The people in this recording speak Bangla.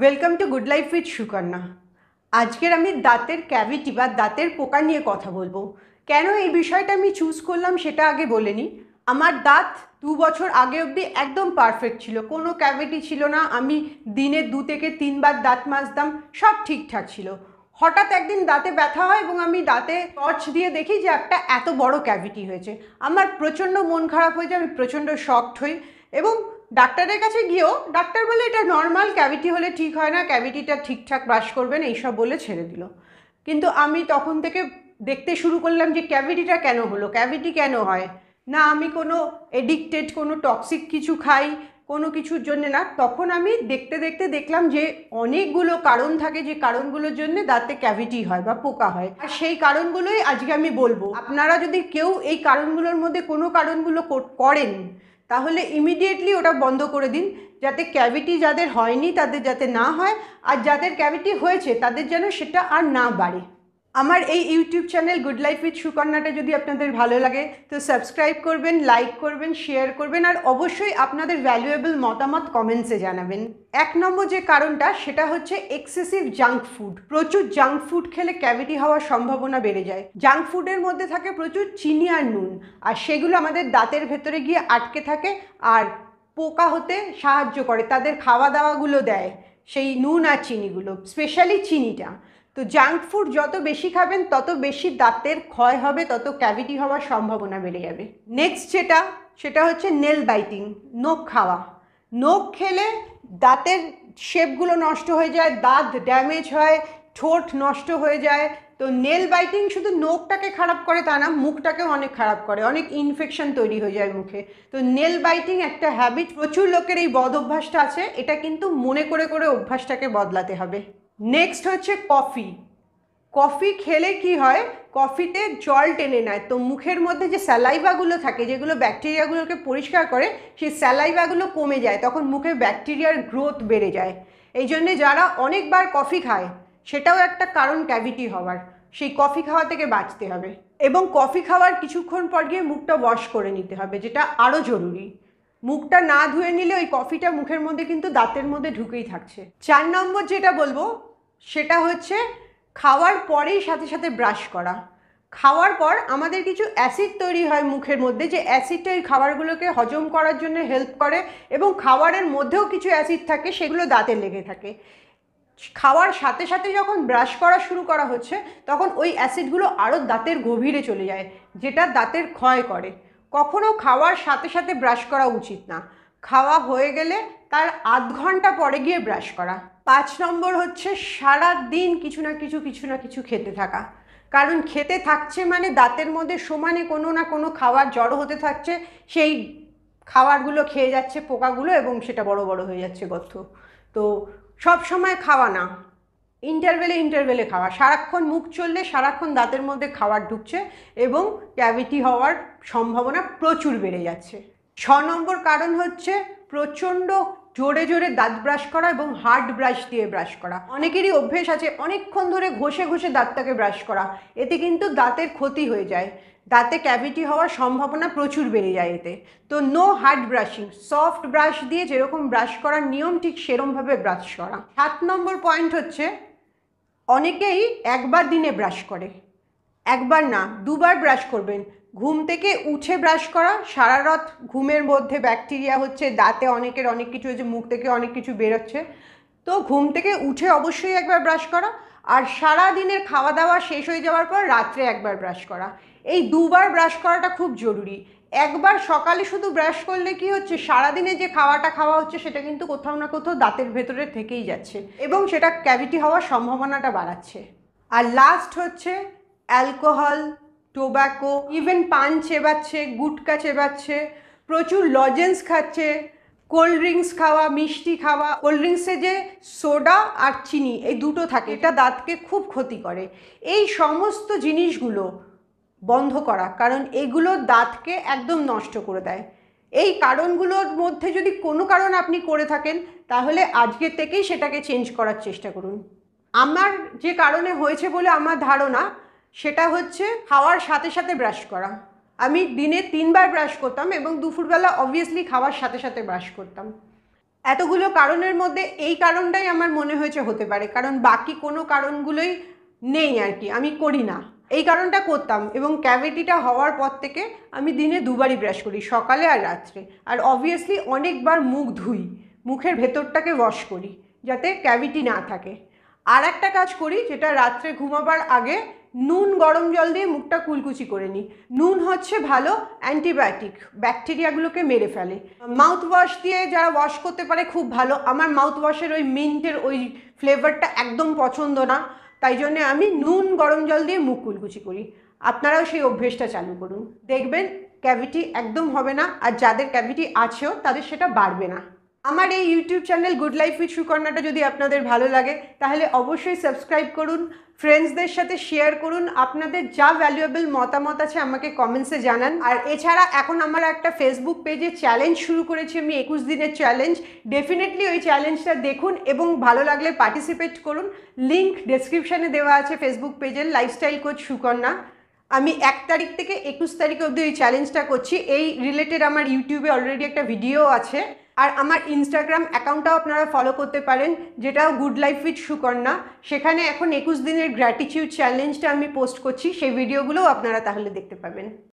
welcome to good life with Sukanya আজকের আমি দাঁতের ক্যাভিটি বা দাঁতের পোকা নিয়ে কথা বলবো কেন এই বিষয়টা আমি চুজ করলাম সেটা আগে বলে নিই আমার দাঁত দু বছর আগে অবধি একদম পারফেক্ট ছিল কোনো ক্যাভিটি ছিল না আমি দিনে দু থেকে তিনবার দাঁত মাজতাম সব ঠিকঠাক ছিল হঠাৎ একদিন দাঁতে ব্যথা হয় এবং আমি দাঁতে টর্চ দিয়ে দেখি যে একটা এত বড় ক্যাভিটি হয়েছে আমার প্রচণ্ড মন খারাপ হয়ে যায় আমি প্রচণ্ড শক্ট হই এবং ডাক্তারের কাছে গিয়েও ডাক্তার বলে এটা নর্মাল ক্যাভিটি হলে ঠিক হয় না ক্যাভিটিটা ঠিকঠাক ব্রাশ করবেন এইসব বলে ছেড়ে দিল কিন্তু আমি তখন থেকে দেখতে শুরু করলাম যে ক্যাভিটিটা কেন হলো ক্যাভিটি কেন হয় না আমি কোনো এডিক্টেড কোনো টক্সিক কিছু খাই কোনো কিছুর জন্য না তখন আমি দেখতে দেখতে দেখলাম যে অনেকগুলো কারণ থাকে যে কারণগুলোর জন্য দাঁতে ক্যাভিটি হয় বা পোকা হয় আর সেই কারণগুলোই আজকে আমি বলবো আপনারা যদি কেউ এই কারণগুলোর মধ্যে কোনো কারণগুলো করেন তাহলে ইমিডিয়েটলি ওটা বন্ধ করে দিন যাতে ক্যাভিটি যাদের হয়নি তাদের যাতে না হয় আর যাদের ক্যাভিটি হয়েছে তাদের যেন সেটা আর না বাড়ে আমার এই YouTube channel good life with সুকন্যাটা যদি আপনাদের ভালো লাগে তো সাবস্ক্রাইব করবেন লাইক করবেন শেয়ার করবেন আর অবশ্যই আপনাদের ভ্যালুয়েবল মতামত কমেন্টসে জানাবেন এক নম্বর যে কারণটা সেটা হচ্ছে এক্সেসিভ জাঙ্ক ফুড প্রচুর জাঙ্ক ফুড খেলে ক্যাভিটি হওয়ার সম্ভাবনা বেড়ে যায় জাঙ্ক ফুডের মধ্যে থাকে প্রচুর চিনি আর নুন আর সেগুলো আমাদের দাঁতের ভেতরে গিয়ে আটকে থাকে আর পোকা হতে সাহায্য করে তাদের খাওয়া দাওয়াগুলো দেয় সেই নুন আর চিনিগুলো স্পেশালি চিনিটা তো জাঙ্ক ফুড যত বেশি খাবেন তত বেশি দাঁতের ক্ষয় হবে তত ক্যাভিটি হওয়ার সম্ভাবনা বেড়ে যাবে নেক্সট যেটা সেটা হচ্ছে নেল বাইটিং নখ খাওয়া নখ খেলে দাঁতের শেপগুলো নষ্ট হয়ে যায় দাঁত ড্যামেজ হয় ঠোঁট নষ্ট হয়ে যায় তো নেল বাইটিং শুধু নখটাকে খারাপ করে তা না মুখটাকেও অনেক খারাপ করে অনেক ইনফেকশন তৈরি হয়ে যায় মুখে তো নেল বাইটিং একটা হ্যাবিট প্রচুর লোকের এই বদ অভ্যাসটা আছে এটা কিন্তু মনে করে করে অভ্যাসটাকে বদলাতে হবে নেক্সট হচ্ছে কফি কফি খেলে কি হয় কফিতে জল টেনে নেয় তো মুখের মধ্যে যে স্যালাইভাগুলো থাকে যেগুলো ব্যাকটেরিয়াগুলোকে পরিষ্কার করে সেই স্যালাইভাগুলো কমে যায় তখন মুখে ব্যাকটেরিয়ার গ্রোথ বেড়ে যায় এই জন্যে যারা অনেকবার কফি খায় সেটাও একটা কারণ ক্যাভিটি হওয়ার সেই কফি খাওয়া থেকে বাঁচতে হবে এবং কফি খাওয়ার কিছুক্ষণ পর গিয়ে মুখটা ওয়াশ করে নিতে হবে যেটা আরও জরুরি মুখটা না ধুয়ে নিলে ওই কফিটা মুখের মধ্যে কিন্তু দাঁতের মধ্যে ঢুকেই থাকছে চার নম্বর যেটা বলবো সেটা হচ্ছে খাওয়ার পরেই সাথে সাথে ব্রাশ করা খাওয়ার পর আমাদের কিছু অ্যাসিড তৈরি হয় মুখের মধ্যে যে অ্যাসিডটা এই খাবারগুলোকে হজম করার জন্য হেল্প করে এবং খাবারের মধ্যেও কিছু অ্যাসিড থাকে সেগুলো দাঁতে লেগে থাকে খাওয়ার সাথে সাথে যখন ব্রাশ করা শুরু করা হচ্ছে তখন ওই অ্যাসিডগুলো আরও দাঁতের গভীরে চলে যায় যেটা দাঁতের ক্ষয় করে কখনও খাওয়ার সাথে সাথে ব্রাশ করা উচিত না খাওয়া হয়ে গেলে তার আধ ঘন্টা পরে গিয়ে ব্রাশ করা পাঁচ নম্বর হচ্ছে সারা দিন কিছু না কিছু কিছু না কিছু খেতে থাকা কারণ খেতে থাকছে মানে দাঁতের মধ্যে সমানে কোনো না কোনো খাবার জড়ো হতে থাকছে সেই খাবারগুলো খেয়ে যাচ্ছে পোকাগুলো এবং সেটা বড় বড় হয়ে যাচ্ছে গর্ত তো সব সময় খাওয়া না ইন্টারভেলে ইন্টারভেলে খাওয়া সারাক্ষণ মুখ চললে সারাক্ষণ দাঁতের মধ্যে খাবার ঢুকছে এবং ক্যাভিটি হওয়ার সম্ভাবনা প্রচুর বেড়ে যাচ্ছে ছ নম্বর কারণ হচ্ছে প্রচণ্ড জোরে জোরে দাঁত ব্রাশ করা এবং হার্ড ব্রাশ দিয়ে ব্রাশ করা অনেকেরই অভ্যেস আছে অনেকক্ষণ ধরে ঘষে ঘষে দাঁতটাকে ব্রাশ করা এতে কিন্তু দাঁতের ক্ষতি হয়ে যায় দাঁতে ক্যাভিটি হওয়ার সম্ভাবনা প্রচুর বেড়ে যায় এতে তো no hard brushing soft brush দিয়ে যেরকম ব্রাশ করার নিয়ম ঠিক সেরমভাবে ব্রাশ করা সাত নম্বর পয়েন্ট হচ্ছে অনেকেই একবার দিনে ব্রাশ করে একবার না দুবার ব্রাশ করবেন ঘুম থেকে উঠে ব্রাশ করা সারা রাত ঘুমের মধ্যে ব্যাকটেরিয়া হচ্ছে দাঁতে অনেকের অনেক কিছু হয়েছে মুখ থেকে অনেক কিছু বেরোচ্ছে তো ঘুম থেকে উঠে অবশ্যই একবার ব্রাশ করা আর সারা দিনের খাওয়া দাওয়া শেষ হয়ে যাওয়ার পর রাত্রে একবার ব্রাশ করা এই দুবার ব্রাশ করাটা খুব জরুরি একবার সকালে শুধু ব্রাশ করলে কি হচ্ছে সারাদিনে যে খাওয়াটা খাওয়া হচ্ছে সেটা কিন্তু কোথাও না কোথাও দাঁতের ভেতরে থেকেই যাচ্ছে এবং সেটা ক্যাভিটি হওয়ার সম্ভাবনাটা বাড়াচ্ছে আর লাস্ট হচ্ছে অ্যালকোহল টোব্যাকো ইভেন পান চেবাচ্ছে গুটকা চেবাচ্ছে প্রচুর লজেন্স খাচ্ছে কোল্ড ড্রিঙ্কস খাওয়া মিষ্টি খাওয়া কোল্ড ড্রিঙ্কসে যে সোডা আর চিনি এই দুটো থাকে এটা দাঁতকে খুব ক্ষতি করে এই সমস্ত জিনিসগুলো বন্ধ করা কারণ এগুলো দাঁতকে একদম নষ্ট করে দেয় এই কারণগুলোর মধ্যে যদি কোনো কারণ আপনি করে থাকেন তাহলে আজকের থেকেই সেটাকে চেঞ্জ করার চেষ্টা করুন আমার যে কারণে হয়েছে বলে আমার ধারণা সেটা হচ্ছে খাওয়ার সাথে সাথে ব্রাশ করা আমি দিনে তিনবার ব্রাশ করতাম এবং দুপুরবেলা অবভিয়াসলি খাওয়ার সাথে সাথে ব্রাশ করতাম এতগুলো কারণের মধ্যে এই কারণটাই আমার মনে হয়েছে হতে পারে কারণ বাকি কোনো কারণগুলোই নেই আর কি আমি করি না এই কারণটা করতাম এবং ক্যাভিটিটা হওয়ার পর থেকে আমি দিনে দুবারই ব্রাশ করি সকালে আর রাত্রে আর অবভিয়াসলি অনেকবার মুখ ধুই মুখের ভেতরটাকে ওয়াশ করি যাতে ক্যাভিটি না থাকে আর একটা কাজ করি যেটা রাত্রে ঘুমাবার আগে নুন গরম জল দিয়ে মুখটা কুলকুচি করে নিই নুন হচ্ছে ভালো অ্যান্টিবায়োটিক ব্যাকটেরিয়াগুলোকে মেরে ফেলে মাউথ ওয়াশ দিয়ে যারা ওয়াশ করতে পারে খুব ভালো আমার মাউথ ওয়াশের ওই মিন্টের ওই ফ্লেভারটা একদম পছন্দ না তাই জন্যে আমি নুন গরম জল দিয়ে মুখ কুলকুচি করি আপনারাও সেই অভ্যেসটা চালু করুন দেখবেন ক্যাভিটি একদম হবে না আর যাদের ক্যাভিটি আছেও তাদের সেটা বাড়বে না আমার এই YouTube channel good life with সুকর্ণাটা যদি আপনাদের ভালো লাগে তাহলে অবশ্যই সাবস্ক্রাইব করুন ফ্রেন্ডসদের সাথে শেয়ার করুন আপনাদের যা ভ্যালুয়েবল মতামত আছে আমাকে কমেন্টসে জানান আর এছাড়া এখন আমার একটা ফেসবুক পেজে চ্যালেঞ্জ শুরু করেছি আমি একুশ দিনের চ্যালেঞ্জ ডেফিনেটলি ওই চ্যালেঞ্জটা দেখুন এবং ভালো লাগলে পার্টিসিপেট করুন লিঙ্ক ডেসক্রিপশানে দেওয়া আছে ফেসবুক পেজের লাইফস্টাইল কোচ সুকন্যা আমি এক তারিখ থেকে একুশ তারিখ অবধি এই চ্যালেঞ্জটা করছি এই রিলেটেড আমার ইউটিউবে অলরেডি একটা ভিডিও আছে আর আমার ইনস্টাগ্রাম অ্যাকাউন্টটাও আপনারা ফলো করতে পারেন যেটাও গুড লাইফ উইথ সুকন্যা সেখানে এখন একুশ দিনের গ্র্যাটিটিউড চ্যালেঞ্জটা আমি পোস্ট করছি সেই ভিডিওগুলোও আপনারা তাহলে দেখতে পাবেন